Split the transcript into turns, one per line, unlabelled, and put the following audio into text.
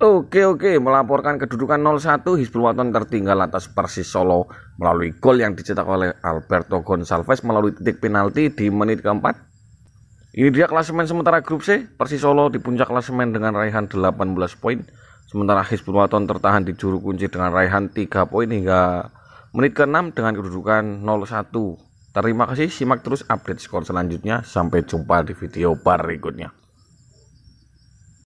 Oke oke melaporkan kedudukan 0-1 Hizbul Waton tertinggal atas Persis Solo melalui gol yang dicetak oleh Alberto Gonsalves melalui titik penalti di menit keempat. Ini dia klasemen sementara grup C. Persis Solo di puncak klasemen dengan raihan 18 poin. Sementara Hizbul Waton tertahan di juru kunci dengan raihan 3 poin hingga menit ke-6 dengan kedudukan 0-1. Terima kasih, simak terus update skor selanjutnya. Sampai jumpa di video berikutnya.